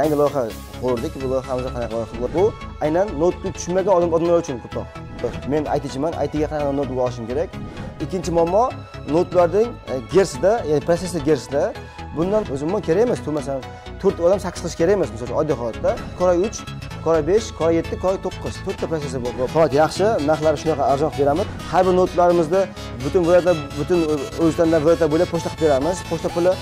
yangi loyiha qurdik bu loyihamizda qanaqa loyiha bu aynan notni tushunmagan odam odamlar uchun ko'proq men aytichiman aytiga qanaqa not olishim kerak ikkinchi muammo notlarning e, gersida ya'ni protsessor gersida bundan umuman kerak emas masalan to'rt odam sakkiz qilish kerak emas misol uchun oddiy holatda kora uch kora besh kora yetti kora to'qqiz to'rtta protsessor bor holat yaxshi narxlari shunaqa arzon qilib beramiz har bir notlarimizni butun viloyatlar butun e, o'zbekistondan viloyatlar bo'ylab pochta qilib beramiz pochta puli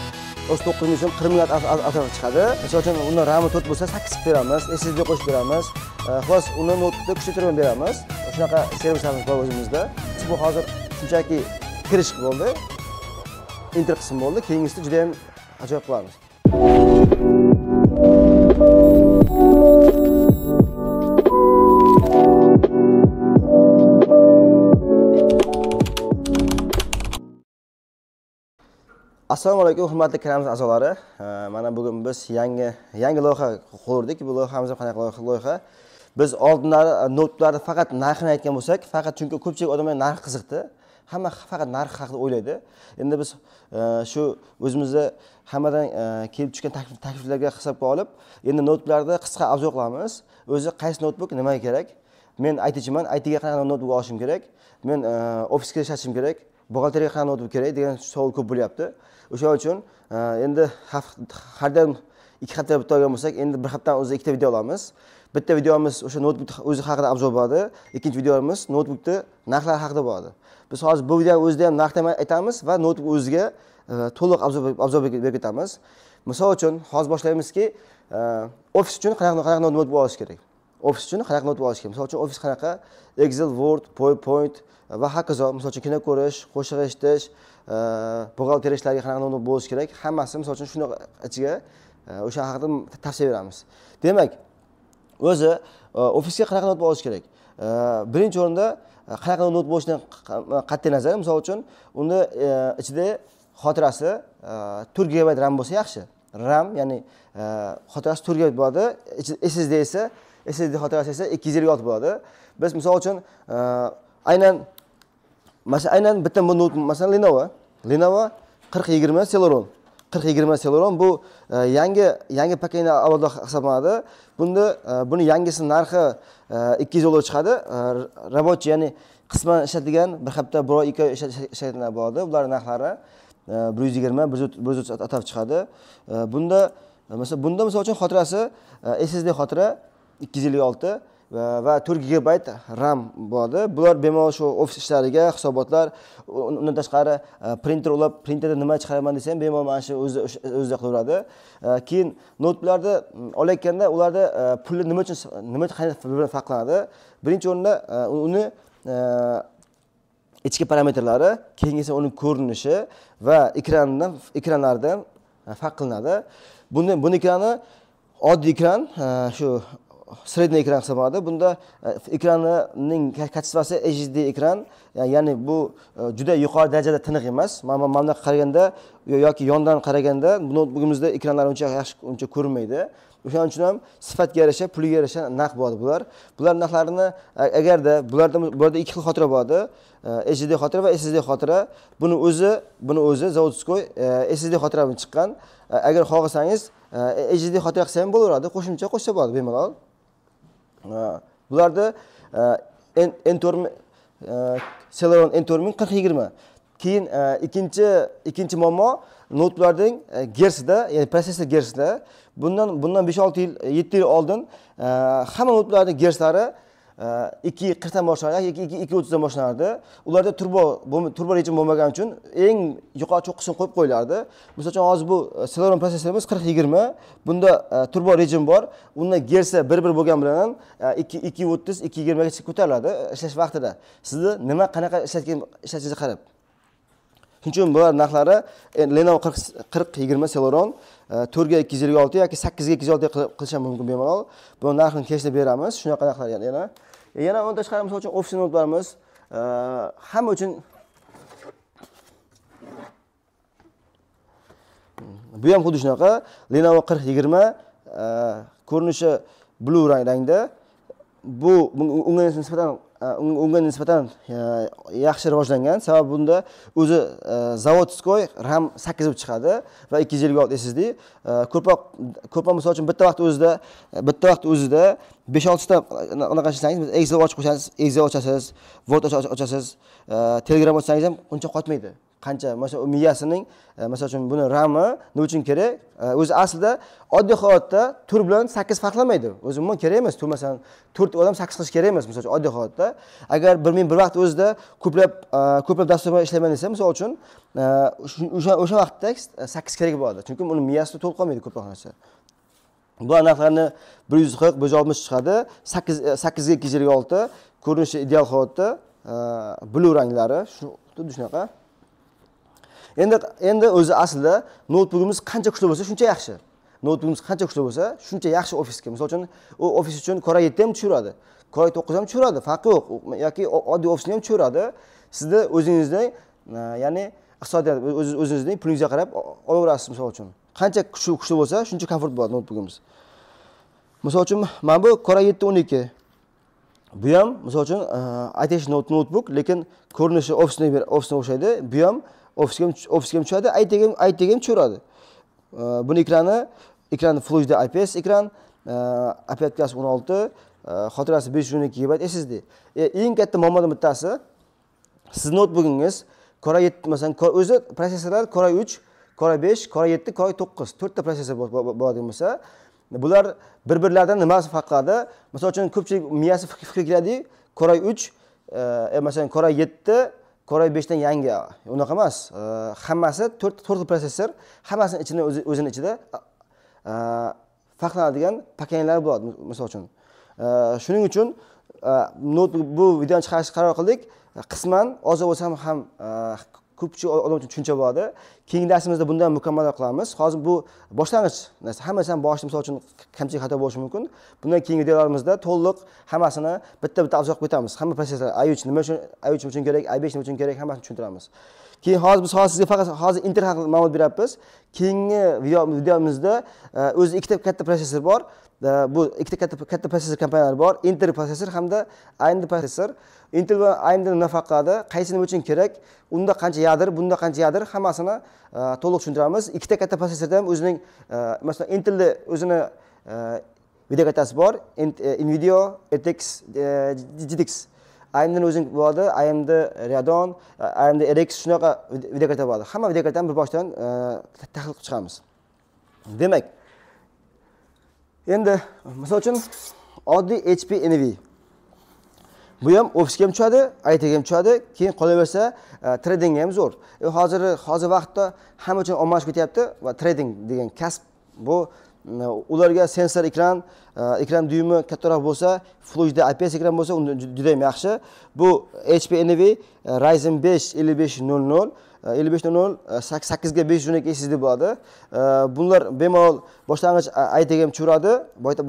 o'sha to'qqiz ming so'm qirq milliard atrofi chiqadi qachon undan rami to'rt bo'lsa sakkiz qilib beramiz ssd qo'shib beramiz э, xolos uni noutbukda kuchaytirib beramiz shunaqa servislarimiz bor o'zimizda bu hozir shunchaki kirish bo'ldi inter qism bo'ldi keyingisini judayam ajoyib qilamiz assalomu alaykum hurmatli kanalimiz a'zolari mana bugun biz yangi yangi loyiha qurdik bu loyihamiz qanaqa loyiha biz oldinlari e, noutlarni faqat narxini aytgan bo'lsak faqat chunki ko'pchilik odamlar narx qiziqdi hamma faqat narx haqida o'ylaydi endi biz e, shu o'zimizni hammadan e, kelib tushgan takliflarga hisobga olib endi noutlarni qisqa obzor qilamiz o'zi qaysi noutbuk nimaga kerak men aytuvchiman aytiga qanaqa noutbuk olishim kerak men ofisga ishlatishim kerak buxgalteriya qani o'tib kerak degan savol ko'p bo'lyapti o'shaning uchun e, endi har doim ikki hafta bitta olgan bo'lsak endi bir haftadan o'zi ikkita video olamiz bitta videomiz o'sha noutbukni o'zi haqida obzor bo'ladi ikkinchi videomiz noutbukni narxlari haqida bo'ladi biz hozir bu video o'zida ham narxni aytamiz va noutbuk o'ziga e, to'liq obzor berib ketamiz misol uchun hozir boshlaymizki e, ofis uchun qanaqa qanaqa noutbuk olish kerak ofis uchun qanaqa notib olish kerak misol uchun ofis qanaqa excel word powerpoint e, va hokazo misol uchun kino ko'rish qo'shiq eshitish e, buxgalteriya ishlariga qanaqa notib bo'lishi kerak hammasi misol uchun shunaqa ichiga e, o'sha haqida tavsiya beramiz demak o'zi ofisga qanaqa notib olish kerak birinchi o'rinda qanaqa not bo'lishidan qat'iy nazar misol uchun uni ichida xotirasi to'rt gigabayt ram bo'lsa yaxshi ram ya'ni xotirasi to'rt gigabayt bo'ladi ssd esa ssd xotirasi esa ikki yuz ellik olti bo'ladi biz misol uchun e, aynan mana aynan bitta nout masalan lenovo lenovo qirq yigirma celeron qirq yigirma celeron bu e, yangi yangi paketni avlodi hisoblanadi bunda e, buni yangisini narxi ikki yuz dollar chiqadi рабочий ya'ni qisman ishlatilgan bir hafta bir oy ikki oy ishlatilgan bo'ladi bularni narxlari bir yuz yigirma bir yuz atab chiqadi bunda masalan bunda misol uchun xotirasi ssd xotira ikki yuz ellik olti va to'rt gigabayt ram bo'ladi bular bemalol shu ofis ishlariga hisobotlar undan tashqari e, printer ulab printerda nima chiqaraman desa ham bemalol mana shu o'zi o'zida qilaveradi e, keyin noutbuklarni olayotganda ularni e, puli nima uchun nima qanday bilan farqlanadi birinchi o'rinda uni ichki parametrlari keyin esa uni ko'rinishi va ekrandan ekranlaridan farq qilinadi buni buni ekrani oddiy ekran shu sredniy ekran hisoblanadi bunda ekranining kachistvasi hd ekran ya'ni bu juda yuqori darajada tiniq emas mana mana qaraganda yoki yondan qaraganda notbukimizda ekranlar uncha yaxshi uncha ko'rinmaydi o'shaning uchun ham sifatga yarasha pulga yarasha narx bo'ladi bular bular narxlarini agarda bularda bularda ikki xil xotira bo'ladi hd xotira va ssd xotira buni o'zi buni o'zi zavodskoy ssd xotira bilan chiqqan agar xohlasangiz hd xotira qilsa ham bo'laveradi qo'shimcha qo'shsa bo'ladi bemalol bularda e, n to'rt e, celeron n to'rt ming qirq yigirma keyin e, ikkinchi ikkinchi muammo noutlarning gersida ya'ni protsessor gersida bundan bundan besh olti yil yetti yil oldin hamma noutlarning gerslari Э, ikki qirqdan boshlanadi yoki ikki o'ttizdan boshlanardi ularda turbo turbo rejim bo'lmagani uchun eng yuqori cho'qqisini qo'yib qo'yilardi misol uchun hozir bu celeron protsessorimiz qirq yigirma bunda e, turbo rejim bor unda gersa bir bir bo'lgani bilan ham e, ikki ikki o'ttiz ikki yigirmagacha ko'tariladi e, ishlash vaqtida sizni nima qanaqa ishlatgan ishlatishingizga qarab shuning uchun bular narxlari lenov qirq yigirma celeron to'rtga ikki yuz ellik olti yoki sakkizga ikki yuz olti qilish ham mumkin bemalol bu narxini kelishtirib beramiz shunaqa narxlar yana yana undan tashqari misol uchun ofis noutlarimiz hamma uchun bu ham xuddi shunaqa lenovo qirq yigirma ko'rinishi blu rangda bu unga nisbatan unga nisbatan yaxshi rivojlangan sababi bunda o'zi zavodskoy ram sakkiz bo'lib chiqadi va ikki yuz ellik olti ssd ko'proq ko'proq misol uchun bitta vaqt o'zida bitta vaqt o'zida besh oltita anaqa qilsangiz excel ochib qo'ysangiz excel ochasiz word ochasiz telegram ochsangiz ham uncha qotmaydi qancha mana shu miyasining e, masalan uchun buni rami nima uchun kerak e, o'zi aslida oddiy holatda tur bilan sakkiz farqlamaydi o'zi umuman kerak emas tur masalan to'rt odam sakkiz qilish kerak emas misol uchun oddiy holatda agar bir ming bir vaqt o'zida ko'plab e, ko'plab dasturlar ishlayman desa misol uchun o'sha o'sha vaqtda sakkiz kerak bo'ladi chunki uni miyasida to'lib qolmaydi ko'proq narsa bu narxlarni bir yuz qirq bir yuz oltmish chiqadi sakkiz sakkizga ikki yuz ellik olti ko'rinishi ideal holatda blu ranglari xuddi shunaqa endi endi o'zi aslida noutbukimiz qancha kuchli bo'lsa shuncha yaxshi noutbukimiz qancha kuchli bo'lsa shuncha yaxshi ofisga misol uchun u ofis uchun kora yetti ham tushiradi kora to'qqiz ham tushiradi farqi yo'q yoki oddiy ofisni ham tushiradi sizni o'zingizni e, ya'ni iqtisodiyot o'zingizni pulingizga qarab olaverasiz misol uchun qancha kuchli bo'lsa shuncha komfort bo'ladi noutbukimiz misol uchun mana bu kora yetti o'n ikki bu ham misol uchun e, aytish noutbuk lekin ko'rinishi ofisni ofisga o'xshaydi bu ham ofisga ofisga ham tushadi aytaga ham aytaga ham tushiradi buni ekrani ekran flushda ips ekran operatkasi o'n olti xotirasi besh yuz o'n ikki gigabayt ssd e, eng katta muammodan bittasi sizni noutbukingiz kora yetti masalan o'zi protsessorlar kora uch kora besh kora yetti kora to'qqiz to'rtta protsessor bo'ladigan bo'lsa bular bir birlaridan nimasi farq qiladi misol uchun ko'pchilik miyasi fikri kiradi kora uch e, masalan kora yetti core i beshdan yangi e, unaqa emas e, hammasi to'rt xil protsessor hammasini ichida o'zini ichida e, farqlanadigan pakanglar bo'ladi misol uchun shuning uchun not bu videoni chiqarishga qaror qildik qisman ozir bo'lsa ham ko'pchi odam uchun tushuncha bo'ladi keyingi darsimizda bundan mukammalroq qilamiz hozir bu boshlang'ich narsa hammasi ham boshida misol uchun kamchilik xato bo'lishi mumkin bundan keyingi videolarimizda to'liq hammasini bitta bitta avzod qilib ketamiz hamma protsesslar i uch nima uchun i uch uchun kerak i besh nima uchun kerak hammasini tushuntiramiz keyin hozir biz hozir sizga faqat hozir inter haqida ma'lumot beryapmiz keyingi videomizda e, o'zi ikkita katta protsessor bor bu ikkita katta katta protsessor kompaniyalar bor intel protsessor hamda amd protsessor intel va amd nima farq qiladi qaysi nima uchun kerak unda qancha yadr bunda qancha yadr hammasini to'liq tushuntiramiz ikkita katta protsessorda ham o'zining masalan intelni o'zini videokartasi bor nvidia rtx э, gtx amdni o'zini bo'ladi amd radon э, amd rx shunaqa videokarta bo'ladi hamma videokartani bir boshdan tahlil qilib chiqamiz demak endi misol uchun oddiy hp nv bu ham ofisga ham tushadi aytaga ham tushadi keyin qolaversa e, tradingga ham zo'r e, hozir hozir vaqtda hamma uchun ommalashib ketyapti va trading degan kasb bu e, ularga sensor ekran ekran dyumi kattaroq bo'lsa hd ips ekran bo'lsa unda juda ham yaxshi bu hp nv ryzen besh ellik besh nol nol ellik beshdan nol e, sakkizga besh yuzini esingizda bo'ladi e, bular bemalol boshlang'ich aytiga ham tushiradi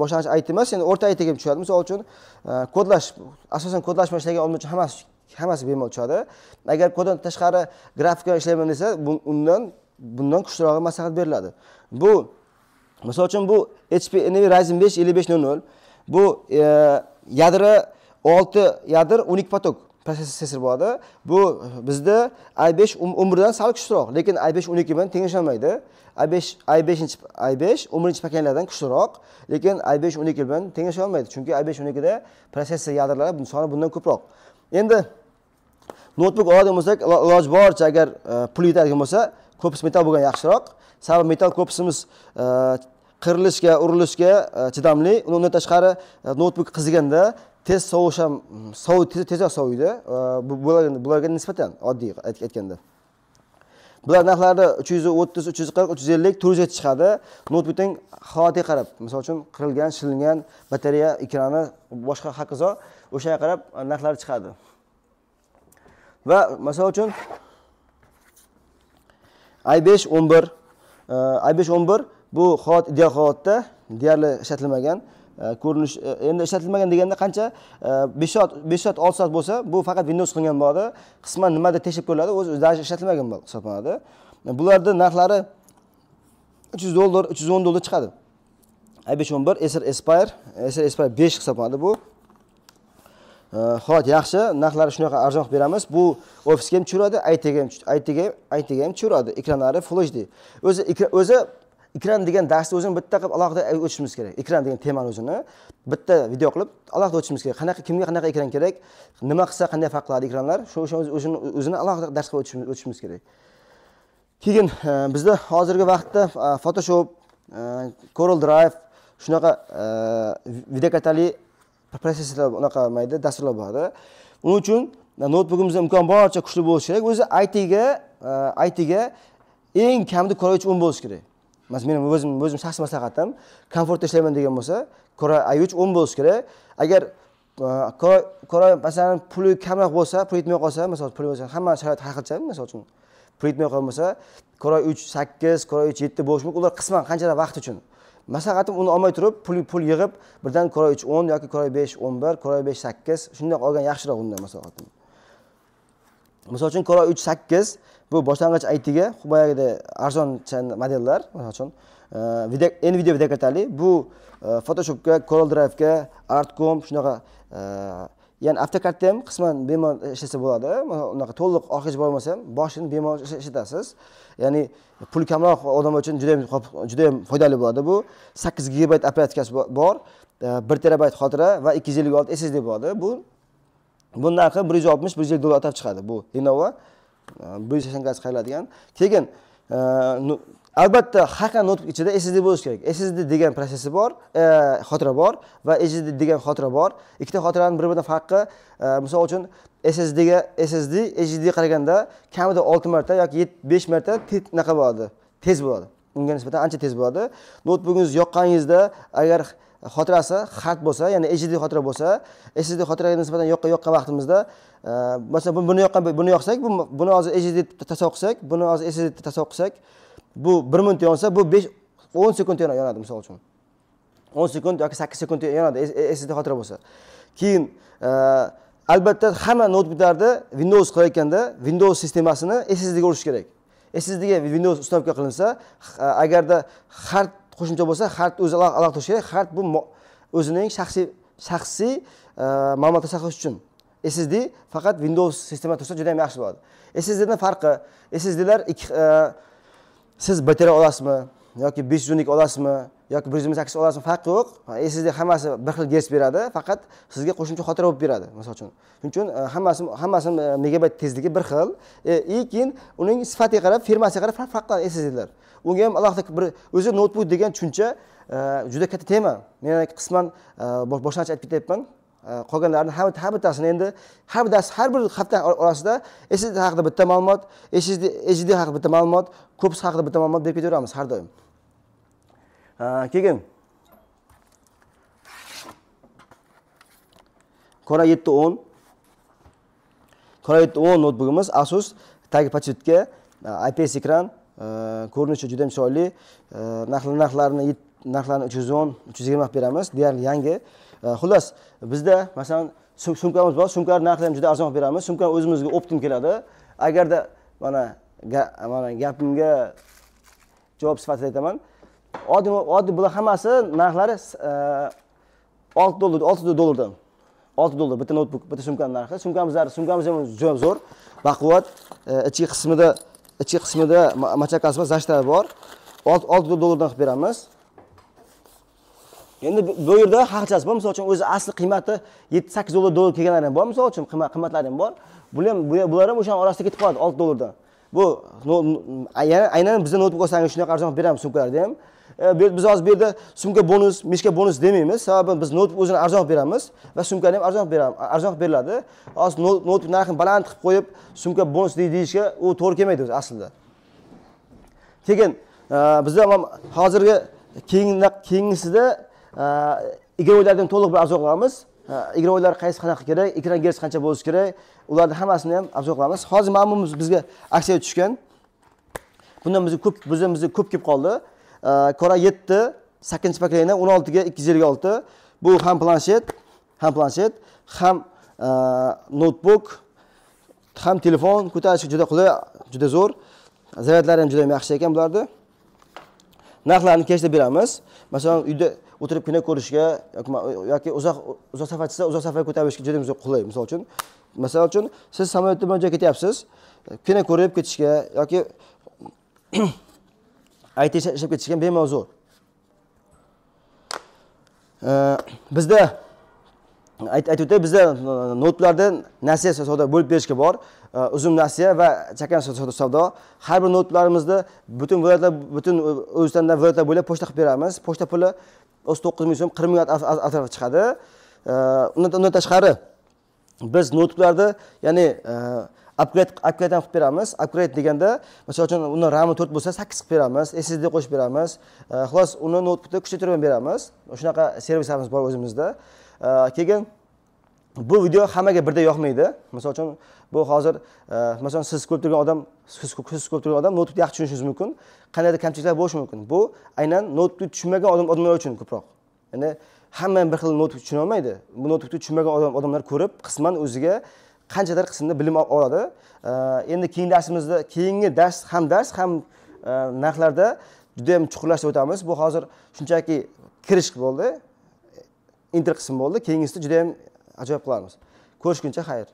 boshlang'ich ayt emas endi o'rta aytiga ham tushadi misol uchun e, kodlash asosan kodlash bilan ishlagan odam uchun hammasi hammasi bemalol tushadi agar koddan tashqari grafika ishlayman desa undan bundan kuchlirog'i maslahat beriladi bu misol uchun bu hp nv ryzen besh ellik besh nol nol bu yadro olti yadr o'n ikki potok protsessor bo'ladi bu bizda i besh o'n um-, birdan sal kuchliroq lekin i besh o'n ikki bilan tenglasholmaydi i besh i beshinchi i besh o'n birinchi pakanlardan kuchliroq lekin i besh o'n ikki bilan tenglasholmaydi chunki i besh o'n ikkida protsessor yadrlari soni bundan ko'proq endi noutbuk oladigan bo'lsak iloji boricha agar e, pul yetadigan bo'lsa ko'p smetal bo'lgani yaxshiroq sababi metal ko'pisimiz e, qirilishga urilishga e, chidamli undan tashqari noutbuk qizganda tez sovish ham mm, sovi tezroq soviydi bularga nisbatan oddiy aytganda bular narxlari uch yuz o'ttiz uch yuz qirq uch yuz ellik to'rt yuzga chiqadi noutbukning holatiga qarab misol uchun qirilgan shilingan batareya ekrani boshqa hokazo o'shanga qarab narxlari chiqadi va misol uchun i besh o'n bir e, i besh o'n bir bu holat ideal holatda deyarli ishlatilmagan Э, ko'rinish э, endi ishlatilmagan deganda qancha э, besh soat besh soat olti soat bo'lsa bu faqat windows qilingan bo'ladi qisman nimadir teshib ko'riladi o'zi даже ishlatilmagan hisoblanadi bularni narxlari uch yuz dollar uch yuz o'n dollar chiqadi a besh o'n bir sr aspire sr aspire besh hisoblanadi bu ho'p yaxshi narxlari shunaqa arzon qilib beramiz bu ofisga ham tushiradi itga ham itga ham tushiradi ekranlari full hd o'zi o'zi ekran degan darsni o'zini bitta qilib alohida o'tishimiz kerak ekran degan temani o'zini bitta video qilib alohida o'tishimiz kerak qanaqa kimga qanaqa ekran kerak nima qilsa qanday farq qiladi ekranlar o'sha o'zini o'zini alohida dars qilib o'tishimiz kerak keyin e, bizda hozirgi vaqtda e, photoshop e, coral drive shunaqa videokatali protsessorlar unaqa mayda dasturlar bor uning uchun noutbukimizda imkon boricha kuchli bo'lishi kerak o'zi itga itga eng kamida ko'ruvchi o'n bo'lishi kerak men o'zim o'zim shaxsiy maslahatim komfortda ishlayman degan bo'lsa kora ayuch o'n bo'lishi kerak agar e, kora masalan puli kamroq bo'lsa pul yetmay qolsa misol pul bo'lsa hamma sharoit har xilcha misol uchun pul yetmay bo'lsa kora uch sakkiz kora uch yetti bo'lishi mumkin ular qisman qanchalar vaqt uchun maslahatim uni olmay turib pul pul yig'ib birdan kora uch o'n yoki kora besh o'n bir kora besh sakkiz shundoq olgan yaxshiroq undan maslahatim misol uchun kora uch sakkiz bu boshlang'ich aytiga boyagida arzon modellar misol uchun nvidia e, videokartali bu e, photoshopga coral drive'ga artcom shunaqa e, ya'ni avtokartda ham qisman bemalol ishlatsa bo'ladi unaqa to'liq oxirigacha bormasa ham boshini bemalol ishlatasiz ya'ni puli kamroq odamlar uchun juda juda ham foydali bo'ladi bu sakkiz gigabayt operatkasi bor bir terabayt xotira va ikki yuz ellik olti ssd bo'ladi bu bu narxi bir yuz oltmish bir yuz ellik dollar atab chiqadi bu lenovo bir yuz sakson gradusga qayriladigan keyin albatta har noutbuk ichida ssd bo'lishi kerak ssd degan protsessor bor xotira bor va ssd degan xotira bor ikkita xotirani bir biridan farqi misol uchun ssdga ssd ssdga qaraganda kamida olti marta yoki besh marta anaqa bo'ladi tez bo'ladi unga nisbatan ancha tez bo'ladi noutbukingiz yoqqaningizda agar xotirasi xat bo'lsa ya'ni eshitli xotira bo'lsa sd xotiraga nisbatan yoqqa yoqqan vaqtimizda e, masalan buni yoqqan buni yoqsak buni hozir deb tasavvur qilsak buni hozir deb tasavvur qilsak bu bir minut yonsa bu besh o'n sekund yonadi misol uchun o'n sekund yoki sakkiz sekund yonadi ssd xotira bo'lsa keyin e, albatta hamma noutbuklarda windows qilayotganda windows sistemasini ga urish kerak ssdga windows установка qilinsa e, agarda xart qo'shimcha bo'lsa xart o'zi alohida turishi kerak xart bu o'zining shaxsiy shaxsiy e, ma'lumotlar saqlash uchun ssd faqat windows sistema tursa juda ham yaxshi bo'ladi ssdni farqi ssdlar e, siz btr olasizmi yoki besh yuz o'n ikki olasizmi yoki bir yuzma sakkiz olasizmi farqi yo'q e, ssd hammasi bir xil gers beradi faqat sizga qo'shimcha xotira bo'lib beradi misol uchun shuning uchun e, hammasi hammasini e, megabayt tezligi bir xil и keyin uning sifatiga qarab firmasiga qarab farq farqlanadi ssdlar unga ham alohida bir o'zi noutbuk degan tushuncha juda katta tema men qisman boshlanchi aytib ketyapman qolganlarini har har bittasini endi har bir dars har bir hafta orasida ssd haqida bitta ma'lumot ssd haqida bitta ma'lumot ko'ps haqida bitta ma'lumot berib ketaveramiz har doim keyin qora yetti o'n qora yetti o'n noutbukimiz asus tagi podchitga e, ips ekran e, ko'rinishi juda yam chiroyli narxlarini e, narxlarni uch yuz o'n uch yuz yigirma qilib beramiz deyarli yangi xullas bizda masalan sumkamiz bor sumkalarni narxini ham juda arzon qilib beramiz sumka o'zimizga optim keladi agarda mana mana gapimga javob sifatida aytaman oddiy oddiy bular hammasi narxlari e, olti dollar olti dollardan olti dollar bitta noutbuk bitta sumkani narxi sumkamizlar sumkamiz ham judayam zo'r baquvvat e, ichki qismida ichki qismida machakasi bor zashtalari bor olti dollardan qilib beramiz endi bu yerda haqchasi bor misol uchun o'zi asli qiymati yetti sakkiz dollar dollar kelganlari ham bor misol uchun qimmatlari ham bor bular ham bular ham o'shani orasida ketib qoladi olti dollardan bu aynan bizga noutbuk olsangiz shunaqa arzon qilib beramiz sumkalarda ham biz hozir bu yerda sumka bonus mishka bonus demaymiz sababi biz noutbuk o'zini arzon beramiz va sumkani ham arzon beramiz arzon beriladi hozir noutbuk narxini baland qilib qo'yib sumka bonus deyishga u to'g'ri kelmaydi o'zi aslida keyin bizda hozirgi keyingi keyingisida igrovoylardan to'liq bir avzo qilamiz igrovoylar qaysi qanaqa kerak ekran gersi qancha bo'lishi kerak ularni hammasini ham avzo qilamiz hozir mana bu bizga aksiya tushgan bundan bizga ko'p bizdan bizga ko'p kelib qoldi kora 7, 8 pokolenie 16 ga ikki bu ham planshet ham planshet ham e, notebook, ham telefon ko'tarishga juda qulay juda zo'r zaryadlari ham juda yaxshi ekan bularni narxlarini kelishtirib beramiz masalan uyda o'tirib kino ko'rishga yoki uzoq uzoq safar chiqsa uzoq safarga ko'tarishga juda ham qulay misol uchun misol uchun siz samolyotda bilan joyga ketyapsiz kino ko'rib ketishga yoki aytish ishlab ketishgan bemavzu bizda aytib o'tay bizda notlarda nasiya savdo bo'lib berishga bor uzum nasiya va chakan savdo har bir notlarimizni butun viloyatlar butun o'zbekistonda viloyatlar bo'ylab pochta qilib beramiz pochta puli o'zi to'qqiz ming so'm qirq ming atrofida chiqadi undan tashqari biz notlarni ya'ni upgrade upgradedan qilib beramiz upgrade deganda masalan uchun uni rami to'rt bo'lsa sakkiz qilib beramiz ssd qo'shib beramiz э, xolos uni noutbukda kuchaytirib ham beramiz shunaqa servislarimiz bor o'zimizda э, keyin bu video hammaga birdek yoqmaydi misol uchun bu hozir э, masalan siz ko'rib turgan odam siz ko'rib turgan odam noutbukni yaxshi tushunishingiz mumkin qandaydir kamchiliklar bo'lishi mumkin bu aynan noutbukni tushunmagan odamlar uchun ko'proq ya'ni hamma ham bir xil noutbuk tushunolmaydi bu noutbukni tushunmagan odamlar ko'rib qisman o'ziga qanchadir qismda bilim oladi endi keyingi darsimizda keyingi dars ham dars ham e, narxlarda juda yam chuqurlashtirib o'tamiz bu hozir shunchaki kirish bo'ldi inter qismi bo'ldi keyingisida juda ajoyib qilamiz ko'rishguncha xayr